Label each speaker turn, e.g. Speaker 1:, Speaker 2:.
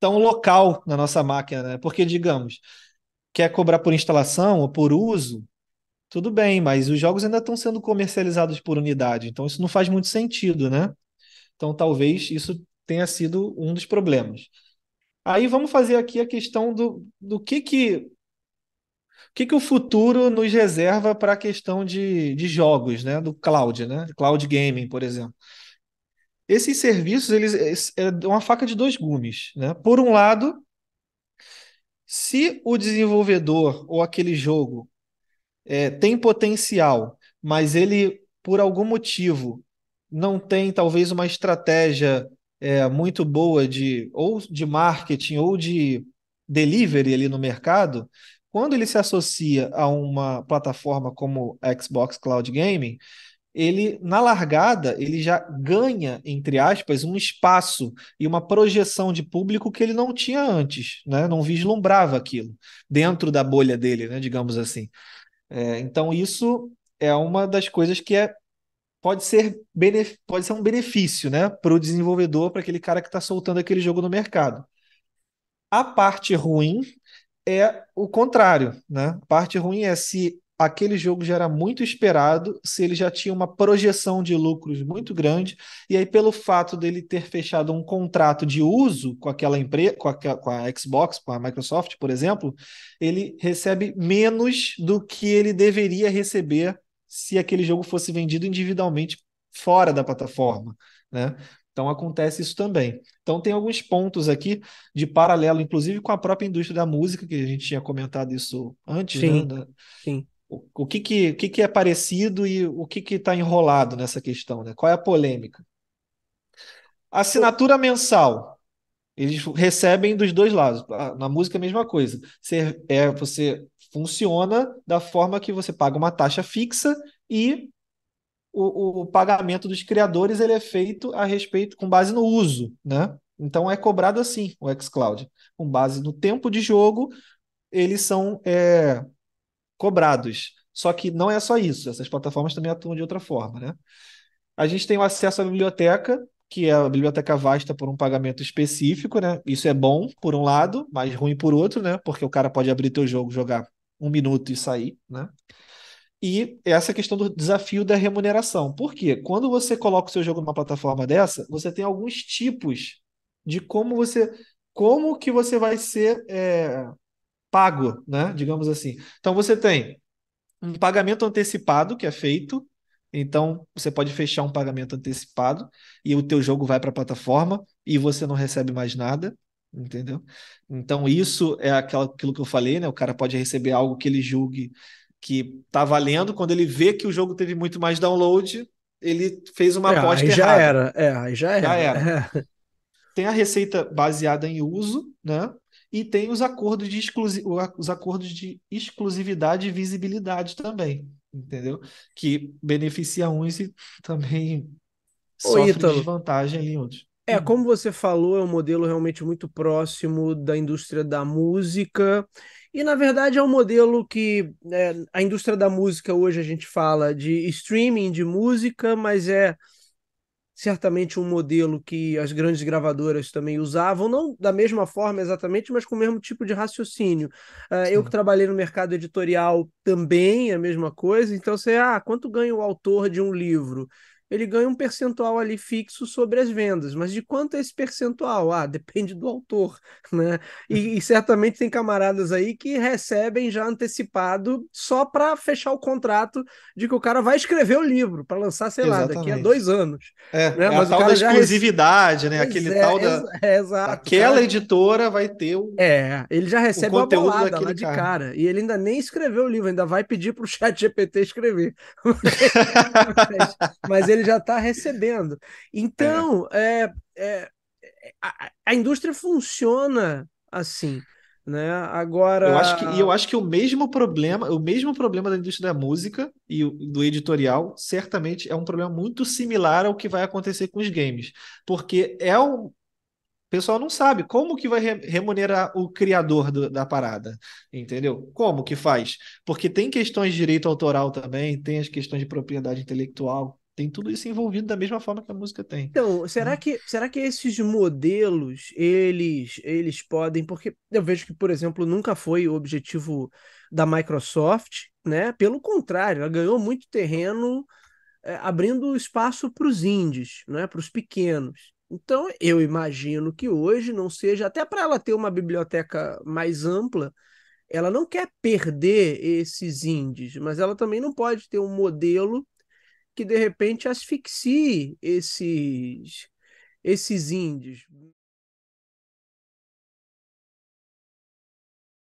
Speaker 1: tão local na nossa máquina, né? Porque, digamos, quer cobrar por instalação ou por uso, tudo bem, mas os jogos ainda estão sendo comercializados por unidade, então isso não faz muito sentido, né? Então talvez isso tenha sido um dos problemas. Aí vamos fazer aqui a questão do, do que que o que, que o futuro nos reserva para a questão de, de jogos, né? Do cloud, né? Cloud gaming, por exemplo esses serviços eles eh, é uma faca de dois gumes, né? Por um lado, se o desenvolvedor ou aquele jogo é, tem potencial, mas ele por algum motivo não tem talvez uma estratégia é, muito boa de ou de marketing ou de delivery ali no mercado, quando ele se associa a uma plataforma como Xbox Cloud Gaming, ele na largada ele já ganha entre aspas um espaço e uma projeção de público que ele não tinha antes, né? Não vislumbrava aquilo dentro da bolha dele, né? Digamos assim. É, então isso é uma das coisas que é pode ser pode ser um benefício, né? Para o desenvolvedor, para aquele cara que está soltando aquele jogo no mercado. A parte ruim é o contrário, né? A parte ruim é se aquele jogo já era muito esperado, se ele já tinha uma projeção de lucros muito grande, e aí pelo fato dele ter fechado um contrato de uso com aquela empresa, com, com a, Xbox, com a Microsoft, por exemplo, ele recebe menos do que ele deveria receber se aquele jogo fosse vendido individualmente fora da plataforma, né? Então acontece isso também. Então tem alguns pontos aqui de paralelo, inclusive com a própria indústria da música, que a gente tinha comentado isso antes, sim, né? Sim o, que, que, o que, que é parecido e o que está enrolado nessa questão, né? Qual é a polêmica? Assinatura mensal. Eles recebem dos dois lados. Na música, é a mesma coisa. Você, é, você funciona da forma que você paga uma taxa fixa e o, o pagamento dos criadores ele é feito a respeito com base no uso, né? Então é cobrado assim o xCloud, com base no tempo de jogo, eles são é, cobrados. Só que não é só isso, essas plataformas também atuam de outra forma, né? A gente tem o acesso à biblioteca, que é a biblioteca vasta por um pagamento específico, né? Isso é bom por um lado, mas ruim por outro, né? Porque o cara pode abrir teu jogo, jogar um minuto e sair, né? E essa questão do desafio da remuneração. Por quê? Quando você coloca o seu jogo numa plataforma dessa, você tem alguns tipos de como você como que você vai ser é, pago, né? digamos assim. Então você tem um pagamento antecipado que é feito, então você pode fechar um pagamento antecipado e o teu jogo vai para a plataforma e você não recebe mais nada, entendeu? Então isso é aquilo que eu falei, né? O cara pode receber algo que ele julgue que tá valendo quando ele vê que o jogo teve muito mais download, ele fez uma é, aposta aí já errada. Era. É, aí já era. Já era. Tem a receita baseada em uso, né? e tem os acordos de, exclusi os acordos de exclusividade e visibilidade também, entendeu? Que beneficia uns e também Ô, sofre Ítalo, desvantagem em outros.
Speaker 2: É, como você falou, é um modelo realmente muito próximo da indústria da música. E, na verdade, é um modelo que é, a indústria da música hoje a gente fala de streaming de música, mas é certamente um modelo que as grandes gravadoras também usavam, não da mesma forma exatamente, mas com o mesmo tipo de raciocínio. Uh, eu que trabalhei no mercado editorial também, é a mesma coisa, então você, ah, quanto ganha o autor de um livro? ele ganha um percentual ali fixo sobre as vendas. Mas de quanto é esse percentual? Ah, depende do autor, né? E, e certamente tem camaradas aí que recebem já antecipado só para fechar o contrato de que o cara vai escrever o livro para lançar, sei Exatamente. lá, daqui a dois anos.
Speaker 1: É, né? é Mas a tal da exclusividade, rece... né? Aquele é, tal da.
Speaker 2: É, Aquela cara... editora vai ter o. É, ele já recebe o conteúdo a bolada lá de cara. cara. E ele ainda nem escreveu o livro, ainda vai pedir para o chat GPT escrever. mas ele ele já está recebendo. Então, é. é, é a, a, indústria funciona assim. Né? Agora. Eu acho que, eu
Speaker 1: acho que o mesmo problema, o mesmo problema da indústria da música e do editorial, certamente é um problema muito similar ao que vai acontecer com os games. Porque é um, o pessoal não sabe como que vai remunerar o criador do, da parada, entendeu? Como que faz? Porque tem questões de direito autoral também, tem as questões de propriedade intelectual, tem tudo isso envolvido da mesma forma que a música tem. Então, será, né? que, será que esses modelos, eles,
Speaker 2: eles podem... Porque eu vejo que, por exemplo, nunca foi o objetivo da Microsoft, né? Pelo contrário, ela ganhou muito terreno é, abrindo espaço para os indies, né? para os pequenos. Então, eu imagino que hoje não seja... Até para ela ter uma biblioteca mais ampla, ela não quer perder esses indies, mas ela também não pode ter um modelo que de repente
Speaker 1: asfixie esses, esses índios.